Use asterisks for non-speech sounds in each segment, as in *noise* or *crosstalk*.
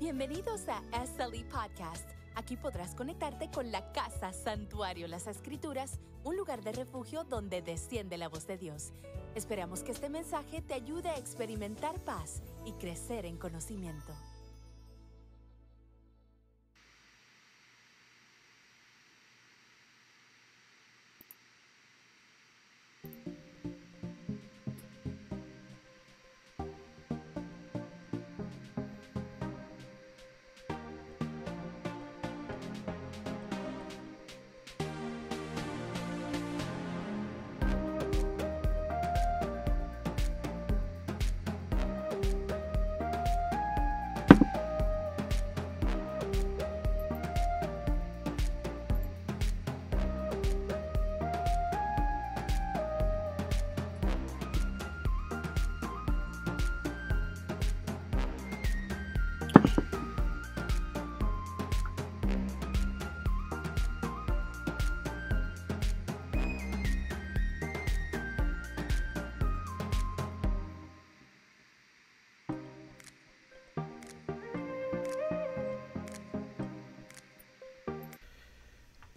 Bienvenidos a SLE Podcast. Aquí podrás conectarte con la casa Santuario Las Escrituras, un lugar de refugio donde desciende la voz de Dios. Esperamos que este mensaje te ayude a experimentar paz y crecer en conocimiento.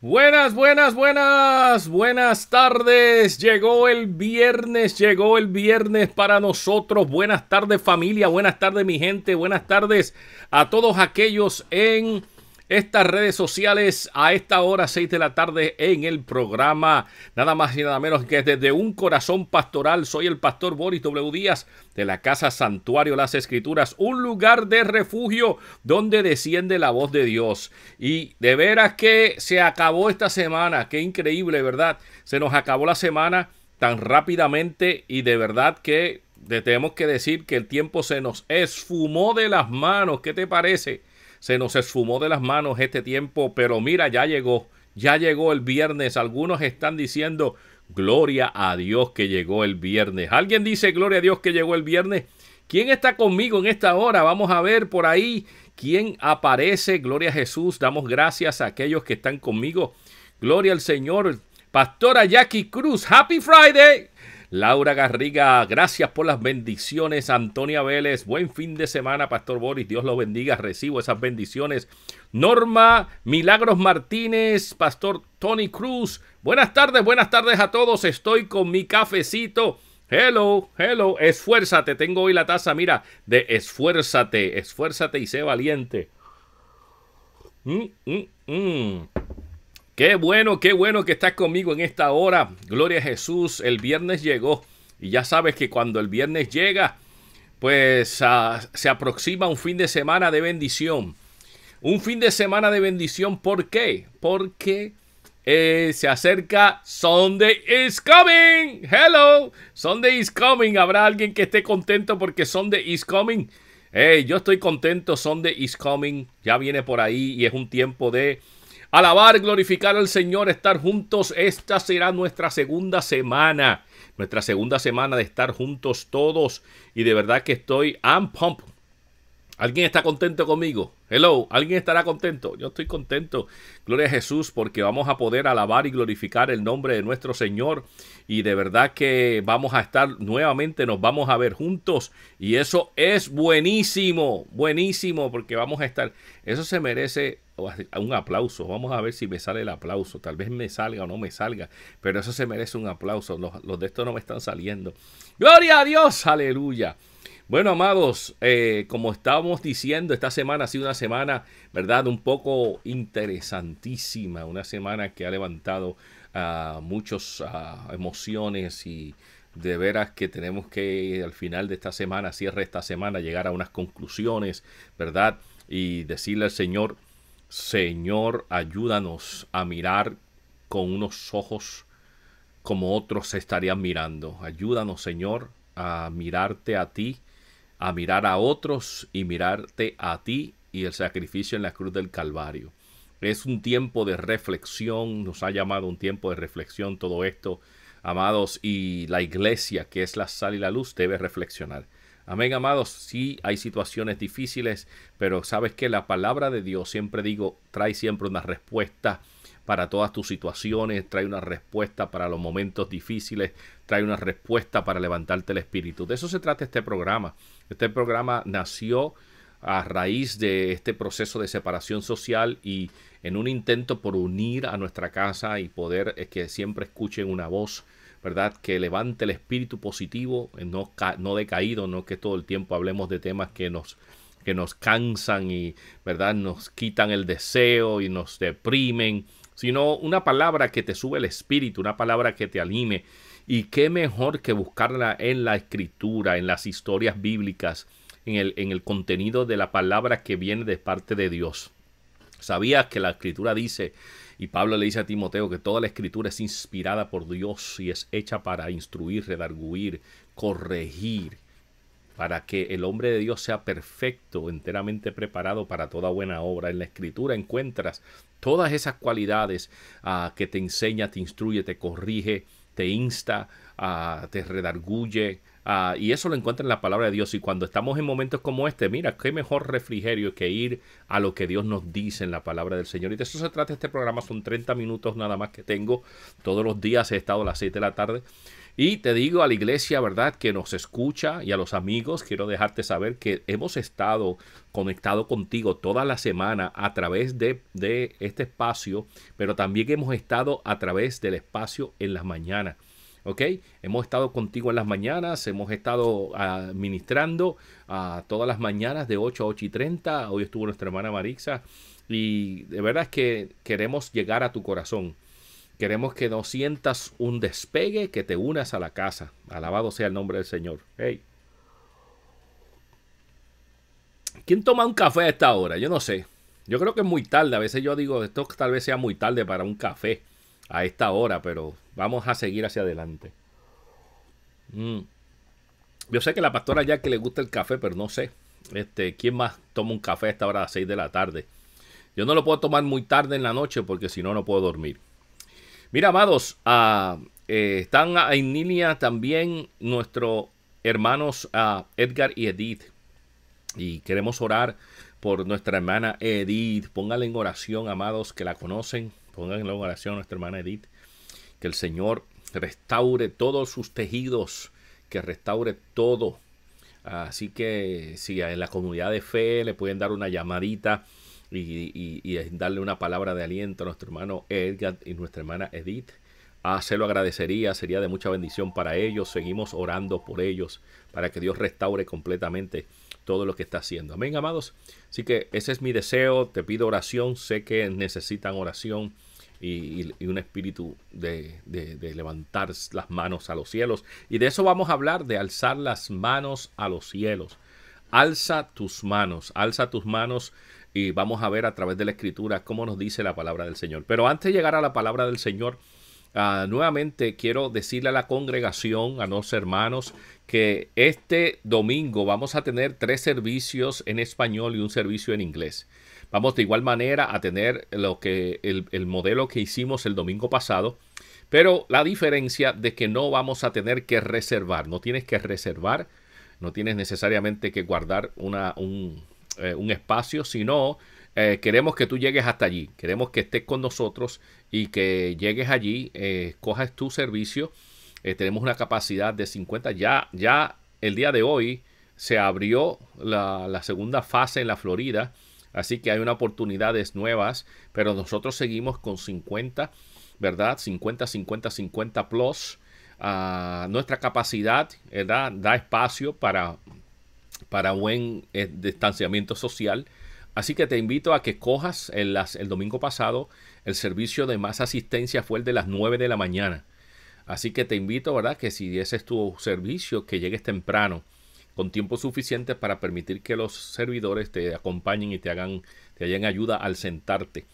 Buenas, buenas, buenas, buenas tardes. Llegó el viernes, llegó el viernes para nosotros. Buenas tardes familia, buenas tardes mi gente, buenas tardes a todos aquellos en estas redes sociales a esta hora, 6 de la tarde, en el programa. Nada más y nada menos que desde un corazón pastoral. Soy el pastor Boris W. Díaz de la Casa Santuario Las Escrituras, un lugar de refugio donde desciende la voz de Dios. Y de veras que se acabó esta semana. Qué increíble, ¿verdad? Se nos acabó la semana tan rápidamente y de verdad que. Tenemos que decir que el tiempo se nos esfumó de las manos. ¿Qué te parece? Se nos esfumó de las manos este tiempo, pero mira, ya llegó, ya llegó el viernes. Algunos están diciendo, gloria a Dios que llegó el viernes. ¿Alguien dice, gloria a Dios que llegó el viernes? ¿Quién está conmigo en esta hora? Vamos a ver por ahí quién aparece. Gloria a Jesús. Damos gracias a aquellos que están conmigo. Gloria al Señor. Pastora Jackie Cruz. Happy Friday. Laura Garriga, gracias por las bendiciones. Antonia Vélez, buen fin de semana, Pastor Boris. Dios lo bendiga. Recibo esas bendiciones. Norma Milagros Martínez, Pastor Tony Cruz. Buenas tardes, buenas tardes a todos. Estoy con mi cafecito. Hello, hello, esfuérzate. Tengo hoy la taza, mira, de esfuérzate, esfuérzate y sé valiente. Mm, mm, mm. Qué bueno, qué bueno que estás conmigo en esta hora. Gloria a Jesús, el viernes llegó. Y ya sabes que cuando el viernes llega, pues ah, se aproxima un fin de semana de bendición. Un fin de semana de bendición, ¿por qué? Porque eh, se acerca Sunday is coming. Hello, Sunday is coming. Habrá alguien que esté contento porque Sunday is coming. yo estoy contento, Sunday is coming. Ya viene por ahí y es un tiempo de Alabar, glorificar al Señor, estar juntos. Esta será nuestra segunda semana. Nuestra segunda semana de estar juntos todos. Y de verdad que estoy ¿Alguien está contento conmigo? Hello, ¿alguien estará contento? Yo estoy contento. Gloria a Jesús porque vamos a poder alabar y glorificar el nombre de nuestro Señor. Y de verdad que vamos a estar nuevamente, nos vamos a ver juntos. Y eso es buenísimo, buenísimo porque vamos a estar. Eso se merece un aplauso. Vamos a ver si me sale el aplauso. Tal vez me salga o no me salga, pero eso se merece un aplauso. Los, de estos no me están saliendo. Gloria a Dios, aleluya. Bueno, amados, eh, como estábamos diciendo, esta semana ha sido una semana, ¿verdad? Un poco interesantísima, una semana que ha levantado ah, muchas ah, emociones y de veras que tenemos que al final de esta semana, cierre esta semana, llegar a unas conclusiones, ¿verdad? Y decirle al Señor, Señor, ayúdanos a mirar con unos ojos como otros estarían mirando. Ayúdanos, Señor, a mirarte a ti, a mirar a otros y mirarte a ti y el sacrificio en la cruz del Calvario. Es un tiempo de reflexión, nos ha llamado un tiempo de reflexión todo esto, amados, y la iglesia, que es la sal y la luz, debe reflexionar. Amén, amados. Sí, hay situaciones difíciles, pero sabes que la palabra de Dios, siempre digo, trae siempre una respuesta para todas tus situaciones, trae una respuesta para los momentos difíciles, trae una respuesta para levantarte el espíritu. De eso se trata este programa. Este programa nació a raíz de este proceso de separación social y en un intento por unir a nuestra casa y poder eh, que siempre escuchen una voz ¿verdad? Que levante el espíritu positivo, eh, no, no decaído, no que todo el tiempo hablemos de temas que nos que nos cansan y, ¿verdad? Nos quitan el deseo y nos deprimen, sino una palabra que te sube el espíritu, una palabra que te anime. Y qué mejor que buscarla en la escritura, en las historias bíblicas, en el, en el contenido de la palabra que viene de parte de Dios. Sabías que la escritura dice y Pablo le dice a Timoteo que toda la escritura es inspirada por Dios y es hecha para instruir, redarguir, corregir, para que el hombre de Dios sea perfecto, enteramente preparado para toda buena obra. En la escritura encuentras todas esas cualidades ah, que te enseña, te instruye, te corrige, te insta, ah, te redarguye, Ah, y eso lo encuentra en la palabra de Dios. Y cuando estamos en momentos como este, mira, qué mejor refrigerio que ir a lo que Dios nos dice en la palabra del Señor. Y de eso se trata este programa. Son 30 minutos nada más que tengo. Todos los días he estado a las 7 de la tarde. Y te digo a la iglesia, ¿verdad?, que nos escucha y a los amigos, quiero dejarte saber que hemos estado conectado contigo toda la semana a través de, de este espacio, pero también hemos estado a través del espacio en las mañanas. ¿ok? Hemos estado contigo en las mañanas, hemos estado administrando ah, a ah, todas las mañanas de 8 a 8 y 30. Hoy estuvo nuestra hermana Marixa y de verdad es que queremos llegar a tu corazón. Queremos que no sientas un despegue, que te unas a la casa. Alabado sea el nombre del Señor. Hey. ¿Quién toma un café a esta hora? Yo no sé. Yo creo que es muy tarde. A veces yo digo, esto tal vez sea muy tarde para un café a esta hora, pero Vamos a seguir hacia adelante. Mm. Yo sé que la pastora ya que le gusta el café, pero no sé. Este, ¿Quién más toma un café a esta hora de las 6 de la tarde? Yo no lo puedo tomar muy tarde en la noche porque si no, no puedo dormir. Mira, amados, ah, eh, están en línea también nuestros hermanos ah, Edgar y Edith. Y queremos orar por nuestra hermana Edith. Pónganle en oración, amados, que la conocen. Pónganla en oración a nuestra hermana Edith que el Señor restaure todos sus tejidos, que restaure todo. Así que si en la comunidad de fe le pueden dar una llamadita y, darle una palabra de aliento a nuestro hermano Edgar y nuestra hermana Edith, ah, se lo agradecería, sería de mucha bendición para ellos. Seguimos orando por ellos para que Dios restaure completamente todo lo que está haciendo. Amén, amados. Así que ese es mi deseo. Te pido oración. Sé que necesitan oración y, un espíritu de, levantar las manos a los cielos. Y de eso vamos a hablar, de alzar las manos a los cielos. Alza tus manos, alza tus manos y vamos a ver a través de la escritura cómo nos dice la palabra del Señor. Pero antes de llegar a la palabra del Señor, ah, nuevamente quiero decirle a la congregación, a los hermanos, que este domingo vamos a tener tres servicios en español y un servicio en inglés. Vamos de igual manera a tener lo que el, modelo que hicimos el domingo pasado, pero la diferencia de que no vamos a tener que reservar, no tienes que reservar, no tienes necesariamente que guardar eh, un, espacio, sino eh, queremos que tú llegues hasta allí, queremos que estés con nosotros y que llegues allí, eh, cojas tu servicio. tenemos una capacidad de 50. Ya, ya el día de hoy se abrió la, la segunda fase en la Florida Así que hay unas oportunidades nuevas, pero nosotros seguimos con 50, ¿verdad? 50, 50, 50 plus. Ah, nuestra capacidad ¿verdad? da espacio para, para buen eh, distanciamiento social. Así que te invito a que cojas el, el domingo pasado el servicio de más asistencia fue el de las 9 de la mañana. Así que te invito, ¿verdad? Que si ese es tu servicio, que llegues temprano con tiempo suficiente para permitir que los servidores te acompañen y te hagan, te hayan ayuda al sentarte.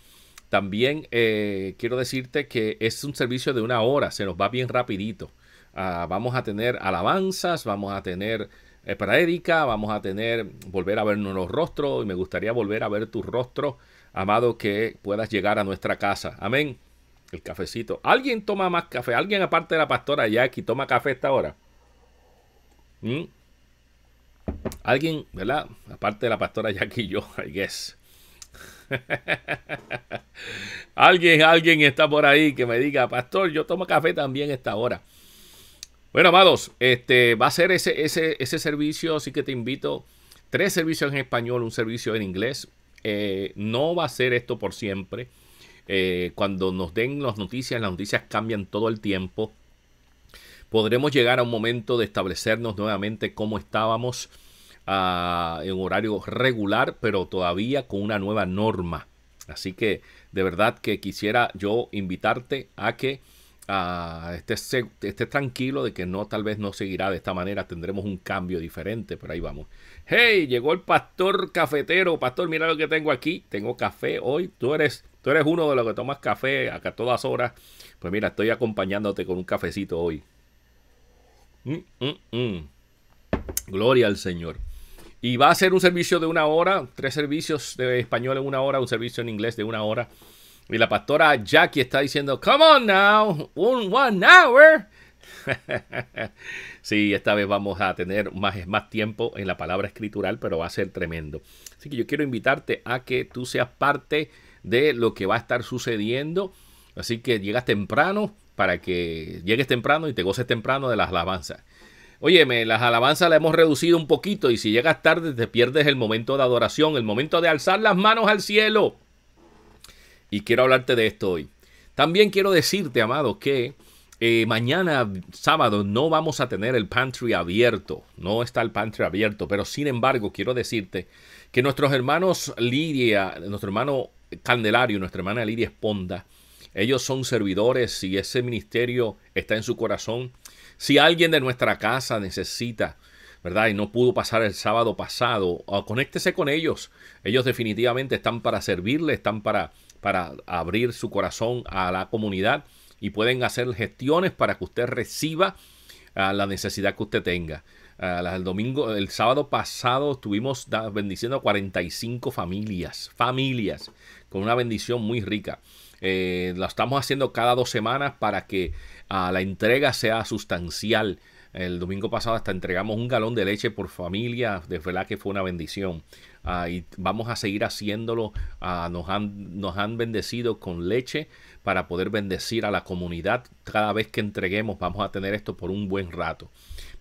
También eh, quiero decirte que es un servicio de una hora, se nos va bien rapidito. Ah, vamos a tener alabanzas, vamos a tener eh, para vamos a tener volver a vernos los rostros y me gustaría volver a ver tu rostro, amado, que puedas llegar a nuestra casa. Amén. El cafecito. ¿Alguien toma más café? ¿Alguien aparte de la pastora Jackie toma café esta hora? ¿Mm? Alguien, ¿verdad? Aparte de la pastora Jackie y yo, I guess. *laughs* alguien, alguien está por ahí que me diga, pastor, yo tomo café también esta hora. Bueno, amados, este, va a ser ese, ese, ese servicio, así que te invito. Tres servicios en español, un servicio en inglés. Eh, no va a ser esto por siempre. Eh, cuando nos den las noticias, las noticias cambian todo el tiempo podremos llegar a un momento de establecernos nuevamente como estábamos ah, en horario regular, pero todavía con una nueva norma. Así que de verdad que quisiera yo invitarte a que ah, estés, tranquilo de que no, tal vez no seguirá de esta manera, tendremos un cambio diferente, pero ahí vamos. ¡Hey! Llegó el pastor cafetero. Pastor, mira lo que tengo aquí. Tengo café hoy. Tú eres, tú eres uno de los que tomas café acá a todas horas. Pues mira, estoy acompañándote con un cafecito hoy. Mm, mm, mm. Gloria al Señor. Y va a ser un servicio de una hora, tres servicios de español en una hora, un servicio en inglés de una hora. Y la pastora Jackie está diciendo, come on now, one, one hour. *laughs* sí, esta vez vamos a tener más, más tiempo en la palabra escritural, pero va a ser tremendo. Así que yo quiero invitarte a que tú seas parte de lo que va a estar sucediendo. Así que llegas temprano, para que llegues temprano y te goces temprano de las alabanzas. Óyeme, las alabanzas las hemos reducido un poquito y si llegas tarde te pierdes el momento de adoración, el momento de alzar las manos al cielo. Y quiero hablarte de esto hoy. También quiero decirte, amado, que eh, mañana, sábado, no vamos a tener el pantry abierto. No está el pantry abierto, pero sin embargo, quiero decirte que nuestros hermanos Lidia, nuestro hermano Candelario, nuestra hermana Lidia Esponda, ellos son servidores, y ese ministerio está en su corazón, si alguien de nuestra casa necesita, ¿verdad? Y no pudo pasar el sábado pasado, ah, conéctese con ellos. Ellos definitivamente están para servirle, están para, para abrir su corazón a la comunidad y pueden hacer gestiones para que usted reciba ah, la necesidad que usted tenga. Ah, el domingo, el sábado pasado estuvimos bendiciendo a 45 familias, familias, con una bendición muy rica. Eh, la estamos haciendo cada dos semanas para que ah, la entrega sea sustancial. El domingo pasado hasta entregamos un galón de leche por familia, de verdad que fue una bendición. Ah, y vamos a seguir haciéndolo. Ah, nos, han, nos han bendecido con leche para poder bendecir a la comunidad. Cada vez que entreguemos vamos a tener esto por un buen rato.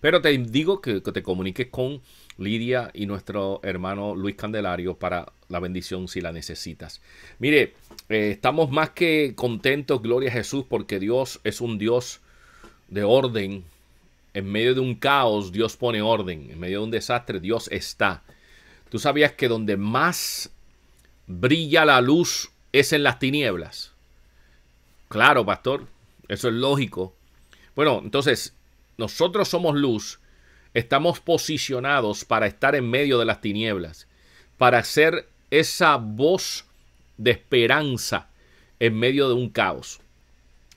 Pero te digo que te comuniques con Lidia y nuestro hermano Luis Candelario para la bendición si la necesitas. Mire, eh, estamos más que contentos, gloria a Jesús, porque Dios es un Dios de orden. En medio de un caos, Dios pone orden. En medio de un desastre, Dios está. Tú sabías que donde más brilla la luz es en las tinieblas. Claro, pastor, eso es lógico. Bueno, entonces, nosotros somos luz Estamos posicionados para estar en medio de las tinieblas, para ser esa voz de esperanza en medio de un caos.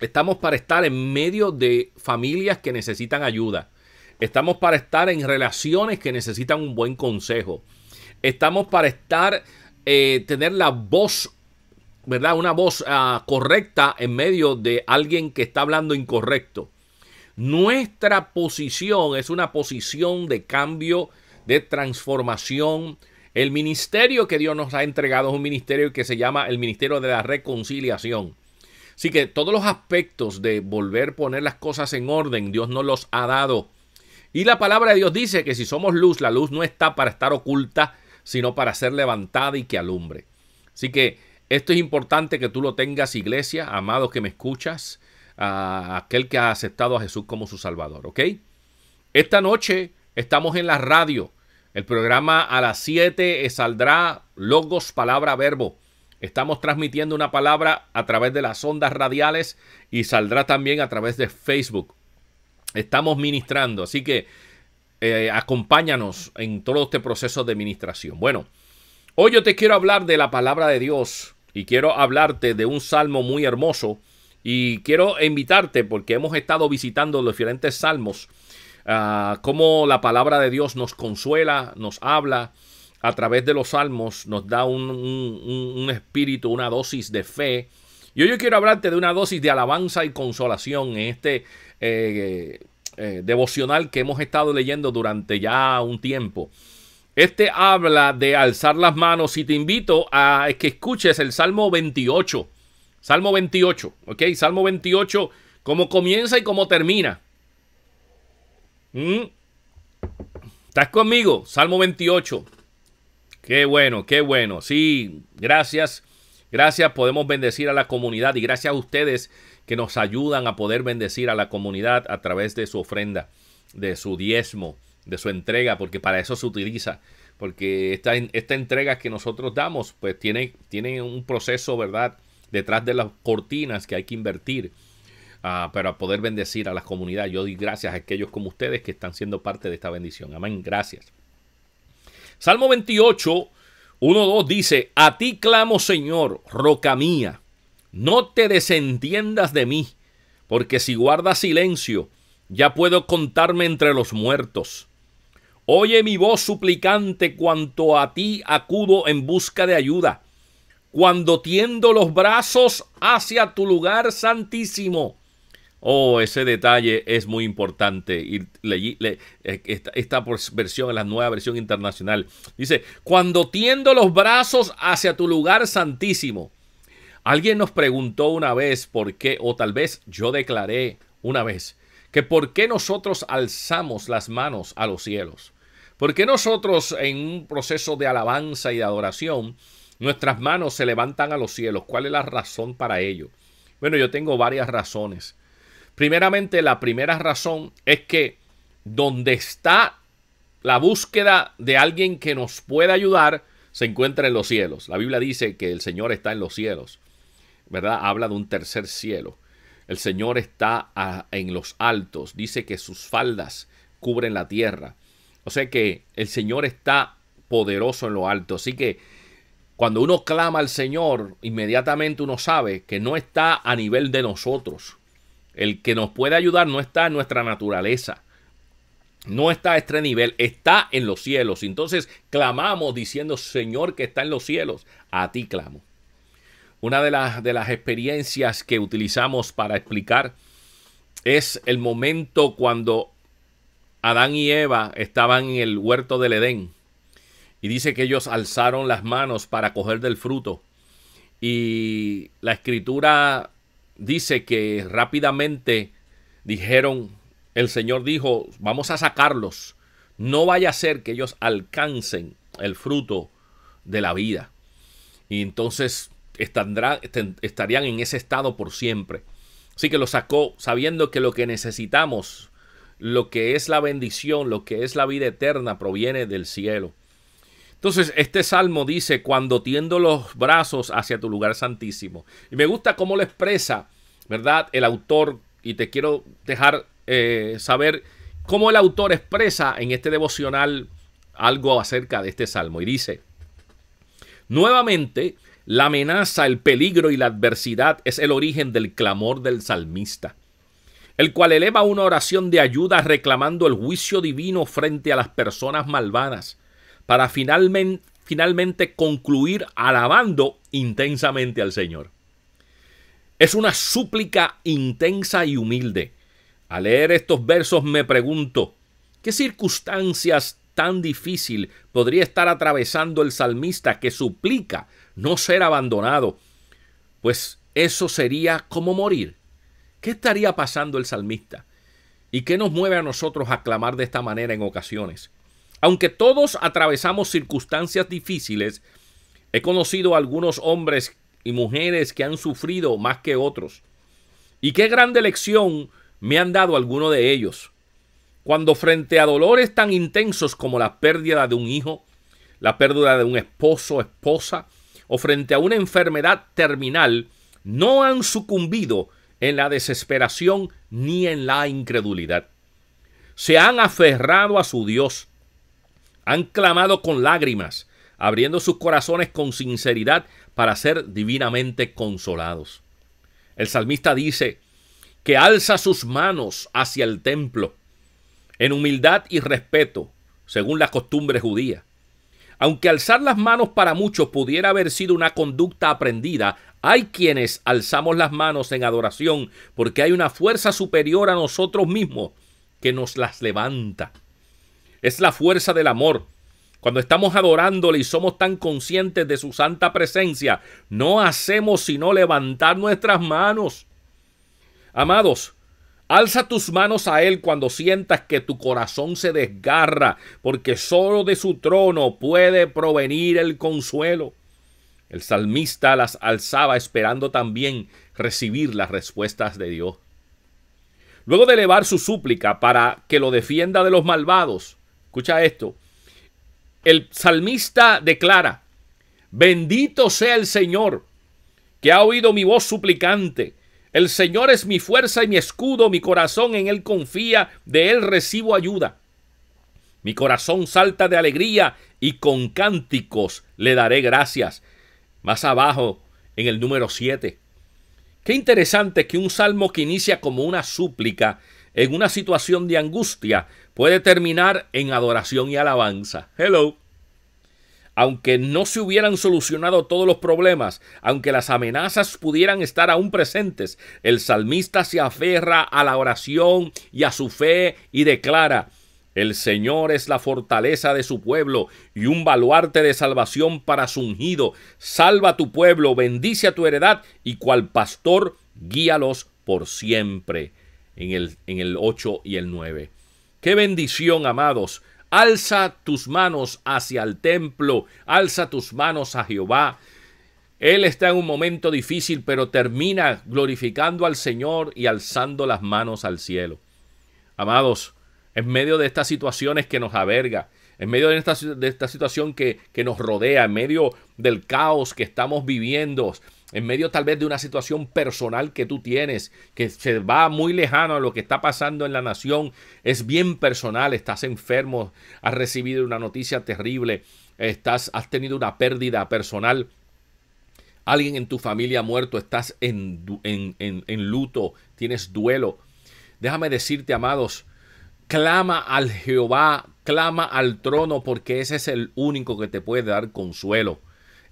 Estamos para estar en medio de familias que necesitan ayuda. Estamos para estar en relaciones que necesitan un buen consejo. Estamos para estar, eh, tener la voz, ¿verdad? Una voz ah, correcta en medio de alguien que está hablando incorrecto. Nuestra posición es una posición de cambio, de transformación. El ministerio que Dios nos ha entregado es un ministerio que se llama el Ministerio de la Reconciliación. Así que todos los aspectos de volver a poner las cosas en orden, Dios nos los ha dado. Y la palabra de Dios dice que si somos luz, la luz no está para estar oculta, sino para ser levantada y que alumbre. Así que esto es importante que tú lo tengas, iglesia, amados que me escuchas a aquel que ha aceptado a Jesús como su Salvador, ¿ok? Esta noche estamos en la radio. El programa a las 7 saldrá Logos, Palabra, Verbo. Estamos transmitiendo una palabra a través de las ondas radiales y saldrá también a través de Facebook. Estamos ministrando, así que eh, acompáñanos en todo este proceso de ministración. Bueno, hoy yo te quiero hablar de la palabra de Dios y quiero hablarte de un salmo muy hermoso y quiero invitarte porque hemos estado visitando los diferentes salmos, ah, cómo la palabra de Dios nos consuela, nos habla a través de los salmos, nos da un, espíritu, una dosis de fe. Y hoy yo quiero hablarte de una dosis de alabanza y consolación en este eh, eh, devocional que hemos estado leyendo durante ya un tiempo. Este habla de alzar las manos y te invito a que escuches el Salmo 28 Salmo 28, ¿ok? Salmo 28, cómo comienza y cómo termina. ¿Mm? ¿Estás conmigo? Salmo 28. Qué bueno, qué bueno. Sí, gracias. Gracias, podemos bendecir a la comunidad y gracias a ustedes que nos ayudan a poder bendecir a la comunidad a través de su ofrenda, de su diezmo, de su entrega, porque para eso se utiliza. Porque esta, esta entrega que nosotros damos, pues tiene, tiene un proceso, ¿verdad? detrás de las cortinas que hay que invertir ah, para poder bendecir a las comunidades. Yo doy gracias a aquellos como ustedes que están siendo parte de esta bendición. Amén, gracias. Salmo 28, 1, 2 dice, a ti clamo Señor, roca mía, no te desentiendas de mí, porque si guardas silencio, ya puedo contarme entre los muertos. Oye mi voz suplicante cuanto a ti acudo en busca de ayuda cuando tiendo los brazos hacia tu lugar santísimo. Oh, ese detalle es muy importante. Y eh, esta, versión versión, la nueva versión internacional, dice, cuando tiendo los brazos hacia tu lugar santísimo. Alguien nos preguntó una vez por qué, o tal vez yo declaré una vez, que por qué nosotros alzamos las manos a los cielos. porque nosotros en un proceso de alabanza y de adoración Nuestras manos se levantan a los cielos. ¿Cuál es la razón para ello? Bueno, yo tengo varias razones. Primeramente, la primera razón es que donde está la búsqueda de alguien que nos pueda ayudar, se encuentra en los cielos. La Biblia dice que el Señor está en los cielos, ¿verdad? Habla de un tercer cielo. El Señor está en los altos, dice que sus faldas cubren la tierra. O sea que el Señor está poderoso en lo alto. Así que cuando uno clama al Señor, inmediatamente uno sabe que no está a nivel de nosotros. El que nos puede ayudar no está en nuestra naturaleza. No está a este nivel, está en los cielos. Entonces clamamos diciendo, Señor que está en los cielos, a ti clamo. Una de las, de las experiencias que utilizamos para explicar es el momento cuando Adán y Eva estaban en el huerto del Edén y dice que ellos alzaron las manos para coger del fruto. Y la escritura dice que rápidamente dijeron, el Señor dijo, vamos a sacarlos. No vaya a ser que ellos alcancen el fruto de la vida. Y entonces este, estarían en ese estado por siempre. Así que lo sacó sabiendo que lo que necesitamos, lo que es la bendición, lo que es la vida eterna, proviene del cielo. Entonces, este salmo dice, cuando tiendo los brazos hacia tu lugar santísimo. Y me gusta cómo lo expresa, ¿verdad? El autor, y te quiero dejar eh, saber cómo el autor expresa en este devocional algo acerca de este salmo. Y dice, nuevamente, la amenaza, el peligro y la adversidad es el origen del clamor del salmista, el cual eleva una oración de ayuda reclamando el juicio divino frente a las personas malvadas para finalmente, concluir alabando intensamente al Señor. Es una súplica intensa y humilde. Al leer estos versos me pregunto, ¿qué circunstancias tan difícil podría estar atravesando el salmista que suplica no ser abandonado? Pues eso sería como morir. ¿Qué estaría pasando el salmista? ¿Y qué nos mueve a nosotros a clamar de esta manera en ocasiones? Aunque todos atravesamos circunstancias difíciles, he conocido a algunos hombres y mujeres que han sufrido más que otros. Y qué grande lección me han dado algunos de ellos. Cuando frente a dolores tan intensos como la pérdida de un hijo, la pérdida de un esposo, o esposa, o frente a una enfermedad terminal, no han sucumbido en la desesperación ni en la incredulidad. Se han aferrado a su Dios, han clamado con lágrimas, abriendo sus corazones con sinceridad para ser divinamente consolados. El salmista dice que alza sus manos hacia el templo, en humildad y respeto, según la costumbre judía. Aunque alzar las manos para muchos pudiera haber sido una conducta aprendida, hay quienes alzamos las manos en adoración porque hay una fuerza superior a nosotros mismos que nos las levanta. Es la fuerza del amor. Cuando estamos adorándole y somos tan conscientes de su santa presencia, no hacemos sino levantar nuestras manos. Amados, alza tus manos a Él cuando sientas que tu corazón se desgarra, porque solo de su trono puede provenir el consuelo. El salmista las alzaba esperando también recibir las respuestas de Dios. Luego de elevar su súplica para que lo defienda de los malvados, Escucha esto. El salmista declara, bendito sea el Señor, que ha oído mi voz suplicante. El Señor es mi fuerza y mi escudo, mi corazón en Él confía, de Él recibo ayuda. Mi corazón salta de alegría y con cánticos le daré gracias. Más abajo, en el número 7. Qué interesante que un salmo que inicia como una súplica en una situación de angustia puede terminar en adoración y alabanza. Hello. Aunque no se hubieran solucionado todos los problemas, aunque las amenazas pudieran estar aún presentes, el salmista se aferra a la oración y a su fe y declara, el Señor es la fortaleza de su pueblo y un baluarte de salvación para su ungido. Salva a tu pueblo, bendice a tu heredad y cual pastor, guíalos por siempre. En el, en el 8 y el 9. Qué bendición, amados. Alza tus manos hacia el templo, alza tus manos a Jehová. Él está en un momento difícil, pero termina glorificando al Señor y alzando las manos al cielo. Amados, en medio de estas situaciones que nos averga, en medio de esta, situación que nos rodea, en medio del caos que estamos viviendo, en medio tal vez de una situación personal que tú tienes, que se va muy lejano a lo que está pasando en la nación, es bien personal, estás enfermo, has recibido una noticia terrible, estás, has tenido una pérdida personal, alguien en tu familia ha muerto, estás en, en luto, tienes duelo. Déjame decirte, amados, clama al Jehová, clama al trono, porque ese es el único que te puede dar consuelo.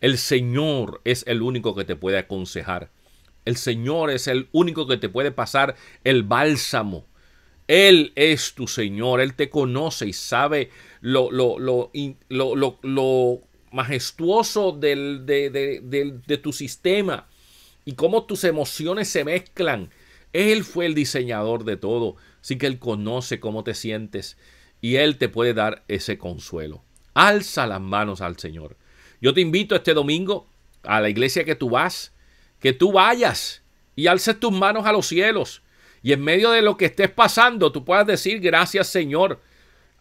El Señor es el único que te puede aconsejar. El Señor es el único que te puede pasar el bálsamo. Él es tu Señor, Él te conoce y sabe lo, lo, lo majestuoso de, de tu sistema y cómo tus emociones se mezclan. Él fue el diseñador de todo, así que Él conoce cómo te sientes y Él te puede dar ese consuelo. Alza las manos al Señor. Yo te invito este domingo a la iglesia que tú vas, que tú vayas y alces tus manos a los cielos. Y en medio de lo que estés pasando, tú puedas decir, gracias Señor,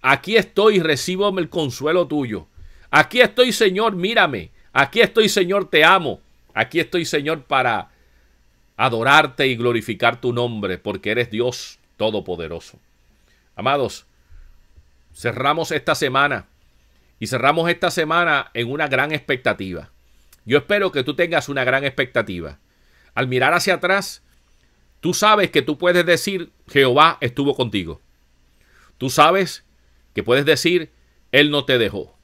aquí estoy, recibo el consuelo tuyo. Aquí estoy Señor, mírame. Aquí estoy Señor, te amo. Aquí estoy Señor para adorarte y glorificar tu nombre, porque eres Dios Todopoderoso. Amados, cerramos esta semana y cerramos esta semana en una gran expectativa. Yo espero que tú tengas una gran expectativa. Al mirar hacia atrás, tú sabes que tú puedes decir, Jehová estuvo contigo. Tú sabes que puedes decir, Él no te dejó.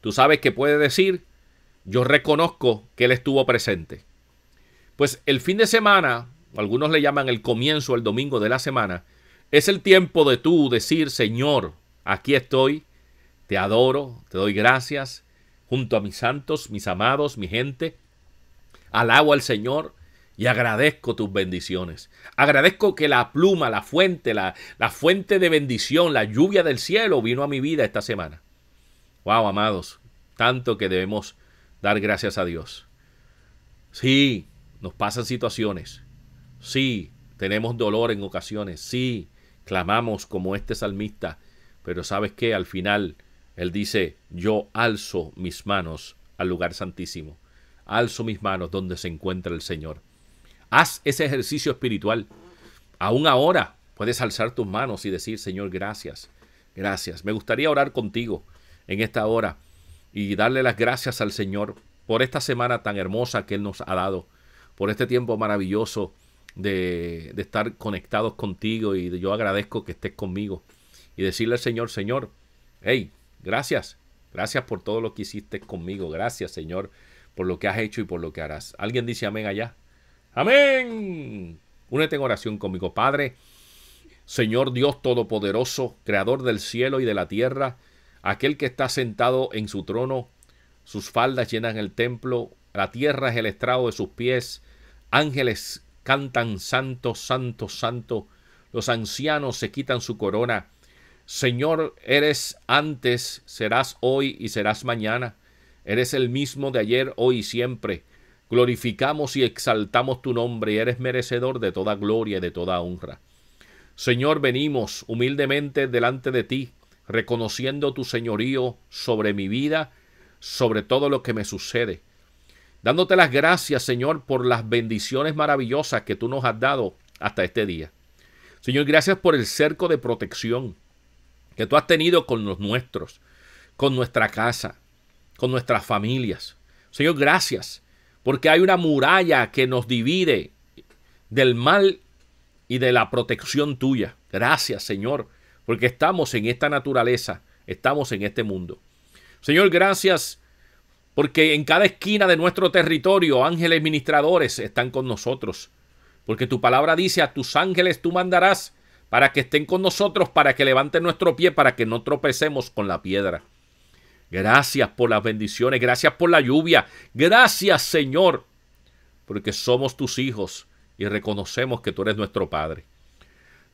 Tú sabes que puedes decir, yo reconozco que Él estuvo presente. Pues el fin de semana, algunos le llaman el comienzo, el domingo de la semana, es el tiempo de tú decir, Señor, aquí estoy, te adoro, te doy gracias, junto a mis santos, mis amados, mi gente. Alabo al Señor y agradezco tus bendiciones. Agradezco que la pluma, la fuente, la, la fuente de bendición, la lluvia del cielo vino a mi vida esta semana. Wow, amados, tanto que debemos dar gracias a Dios. Sí, nos pasan situaciones. Sí, tenemos dolor en ocasiones. Sí, clamamos como este salmista. Pero sabes que al final él dice, yo alzo mis manos al lugar santísimo, alzo mis manos donde se encuentra el Señor. Haz ese ejercicio espiritual. Aún ahora puedes alzar tus manos y decir, Señor, gracias, gracias. Me gustaría orar contigo en esta hora y darle las gracias al Señor por esta semana tan hermosa que Él nos ha dado, por este tiempo maravilloso de, estar conectados contigo y yo agradezco que estés conmigo y decirle al Señor, Señor, hey, Gracias. Gracias por todo lo que hiciste conmigo. Gracias, Señor, por lo que has hecho y por lo que harás. ¿Alguien dice amén allá? Amén. Únete en oración conmigo, Padre. Señor Dios Todopoderoso, Creador del cielo y de la tierra, aquel que está sentado en su trono, sus faldas llenan el templo, la tierra es el estrado de sus pies, ángeles cantan santo, santo, santo, los ancianos se quitan su corona, Señor, eres antes, serás hoy y serás mañana. Eres el mismo de ayer, hoy y siempre. Glorificamos y exaltamos tu nombre eres merecedor de toda gloria y de toda honra. Señor, venimos humildemente delante de ti, reconociendo tu señorío sobre mi vida, sobre todo lo que me sucede. Dándote las gracias, Señor, por las bendiciones maravillosas que tú nos has dado hasta este día. Señor, gracias por el cerco de protección que tú has tenido con los nuestros, con nuestra casa, con nuestras familias. Señor, gracias, porque hay una muralla que nos divide del mal y de la protección tuya. Gracias, Señor, porque estamos en esta naturaleza, estamos en este mundo. Señor, gracias, porque en cada esquina de nuestro territorio ángeles ministradores están con nosotros, porque tu palabra dice, a tus ángeles tú mandarás para que estén con nosotros, para que levanten nuestro pie, para que no tropecemos con la piedra. Gracias por las bendiciones, gracias por la lluvia, gracias Señor, porque somos tus hijos y reconocemos que tú eres nuestro Padre.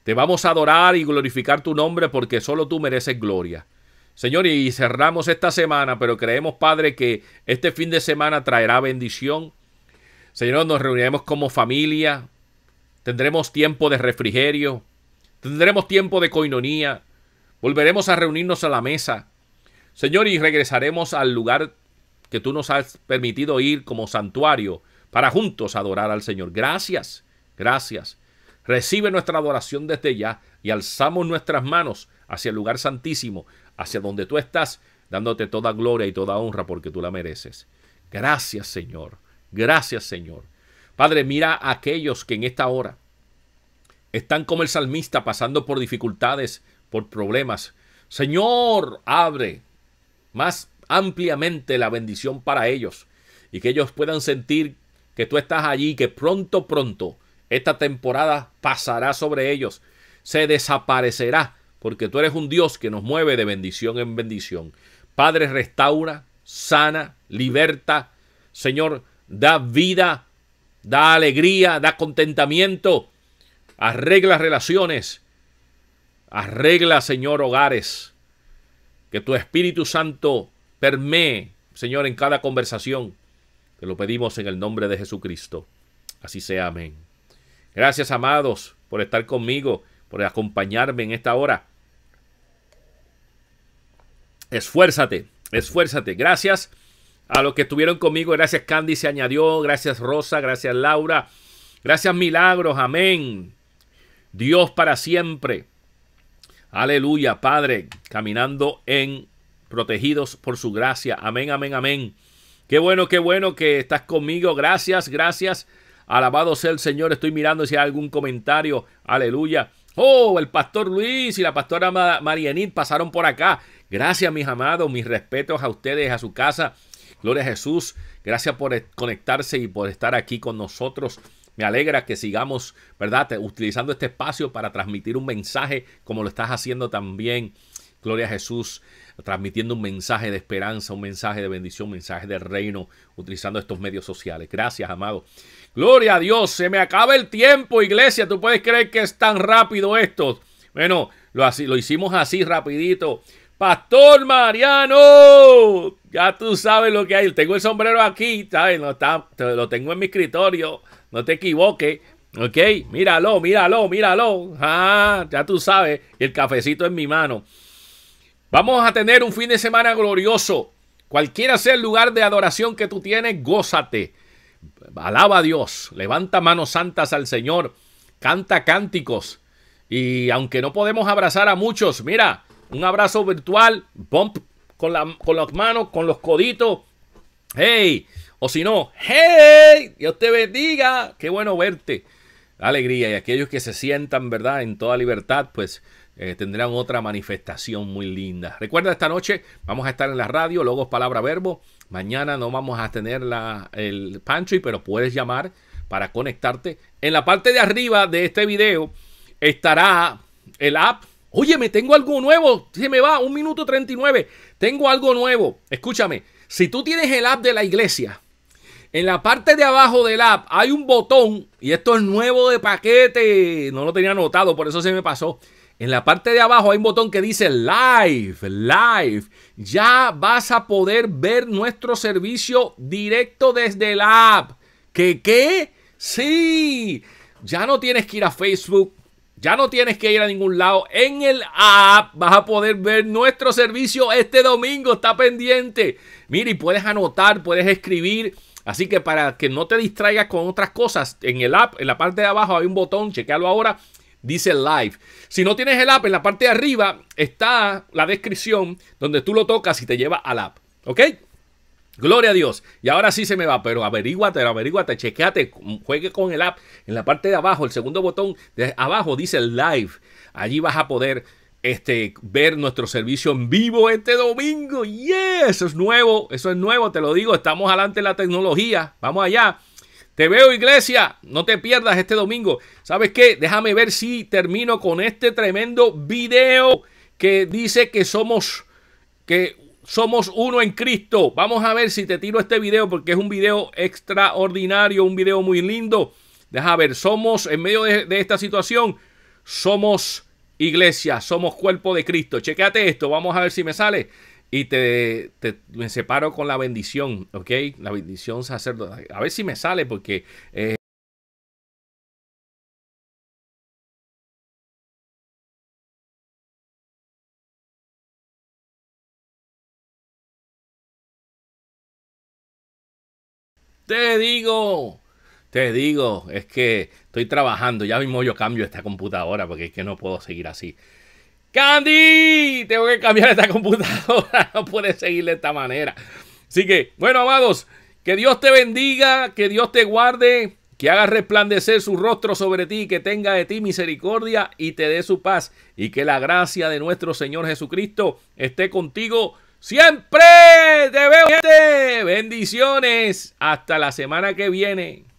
Te vamos a adorar y glorificar tu nombre porque solo tú mereces gloria. Señor, y cerramos esta semana, pero creemos, Padre, que este fin de semana traerá bendición. Señor, nos reuniremos como familia, tendremos tiempo de refrigerio, Tendremos tiempo de coinonía. Volveremos a reunirnos a la mesa. Señor, y regresaremos al lugar que tú nos has permitido ir como santuario para juntos adorar al Señor. Gracias, gracias. Recibe nuestra adoración desde ya y alzamos nuestras manos hacia el lugar santísimo, hacia donde tú estás, dándote toda gloria y toda honra porque tú la mereces. Gracias, Señor. Gracias, Señor. Padre, mira a aquellos que en esta hora están como el salmista pasando por dificultades, por problemas. Señor, abre más ampliamente la bendición para ellos y que ellos puedan sentir que tú estás allí, que pronto, pronto esta temporada pasará sobre ellos, se desaparecerá, porque tú eres un Dios que nos mueve de bendición en bendición. Padre, restaura, sana, liberta. Señor, da vida, da alegría, da contentamiento Arregla relaciones. Arregla, Señor, hogares. Que tu Espíritu Santo permee, Señor, en cada conversación. Te lo pedimos en el nombre de Jesucristo. Así sea, amén. Gracias, amados, por estar conmigo, por acompañarme en esta hora. Esfuérzate, esfuérzate. Gracias a los que estuvieron conmigo. Gracias, Candy se añadió. Gracias, Rosa. Gracias, Laura. Gracias, Milagros. Amén. Dios para siempre. Aleluya, Padre, caminando en protegidos por su gracia. Amén, amén, amén. Qué bueno, qué bueno que estás conmigo. Gracias, gracias. Alabado sea el Señor. Estoy mirando si hay algún comentario. Aleluya. Oh, el pastor Luis y la pastora Marianit pasaron por acá. Gracias, mis amados. Mis respetos a ustedes, a su casa. Gloria a Jesús. Gracias por conectarse y por estar aquí con nosotros. Me alegra que sigamos, ¿verdad? Utilizando este espacio para transmitir un mensaje como lo estás haciendo también. Gloria a Jesús, transmitiendo un mensaje de esperanza, un mensaje de bendición, un mensaje de reino, utilizando estos medios sociales. Gracias, amado. Gloria a Dios, se me acaba el tiempo, iglesia. ¿Tú puedes creer que es tan rápido esto? Bueno, lo, así, lo hicimos así rapidito. Pastor Mariano, ya tú sabes lo que hay. Tengo el sombrero aquí, está, lo tengo en mi escritorio no te equivoques. Ok, míralo, míralo, míralo. Ah, ya tú sabes, el cafecito en mi mano. Vamos a tener un fin de semana glorioso. Cualquiera sea el lugar de adoración que tú tienes, gózate. Alaba a Dios, levanta manos santas al Señor, canta cánticos. Y aunque no podemos abrazar a muchos, mira, un abrazo virtual, bump con, con las manos, con los coditos. ¡Hey! O si no, ¡Hey! Dios te bendiga. Qué bueno verte. Alegría. Y aquellos que se sientan, ¿verdad? En toda libertad, pues eh, tendrán otra manifestación muy linda. Recuerda, esta noche vamos a estar en la radio, Logos, Palabra, Verbo. Mañana no vamos a tener la, el pantry, pero puedes llamar para conectarte. En la parte de arriba de este video estará el app. Oye, me tengo algo nuevo. Se me va, un minuto 39. Tengo algo nuevo. Escúchame, si tú tienes el app de la iglesia, en la parte de abajo del app hay un botón, y esto es nuevo de paquete, no lo tenía anotado, por eso se me pasó. En la parte de abajo hay un botón que dice live, live. Ya vas a poder ver nuestro servicio directo desde el app. ¿Qué qué? Sí. Ya no tienes que ir a Facebook, ya no tienes que ir a ningún lado. En el app vas a poder ver nuestro servicio este domingo. Está pendiente. Mira, y puedes anotar, puedes escribir Así que para que no te distraigas con otras cosas, en el app, en la parte de abajo hay un botón, chequealo ahora, dice live. Si no tienes el app, en la parte de arriba está la descripción donde tú lo tocas y te lleva al app. ¿Ok? Gloria a Dios. Y ahora sí se me va, pero averíguate, averíguate, chequeate, juegue con el app. En la parte de abajo, el segundo botón de abajo dice live. Allí vas a poder este, ver nuestro servicio en vivo este domingo. yes, Eso es nuevo, eso es nuevo, te lo digo. Estamos adelante en la tecnología. Vamos allá. Te veo, iglesia. No te pierdas este domingo. ¿Sabes qué? Déjame ver si termino con este tremendo video que dice que somos, que somos uno en Cristo. Vamos a ver si te tiro este video porque es un video extraordinario, un video muy lindo. Deja ver, somos en medio de esta situación, somos Iglesia, somos cuerpo de Cristo. Chequéate esto, vamos a ver si me sale. Y te, me separo con la bendición, ¿ok? La bendición sacerdotal. A ver si me sale porque... Eh, te digo, te digo, es que estoy trabajando. Ya mismo yo cambio esta computadora porque es que no puedo seguir así. ¡Candy! Tengo que cambiar esta computadora. *laughs* No puedes seguir de esta manera. Así que, bueno, amados, que Dios te bendiga, que Dios te guarde, que haga resplandecer su rostro sobre ti, que tenga de ti misericordia y te dé su paz. Y que la gracia de nuestro Señor Jesucristo esté contigo siempre. Te veo, gente. Bendiciones. Hasta la semana que viene.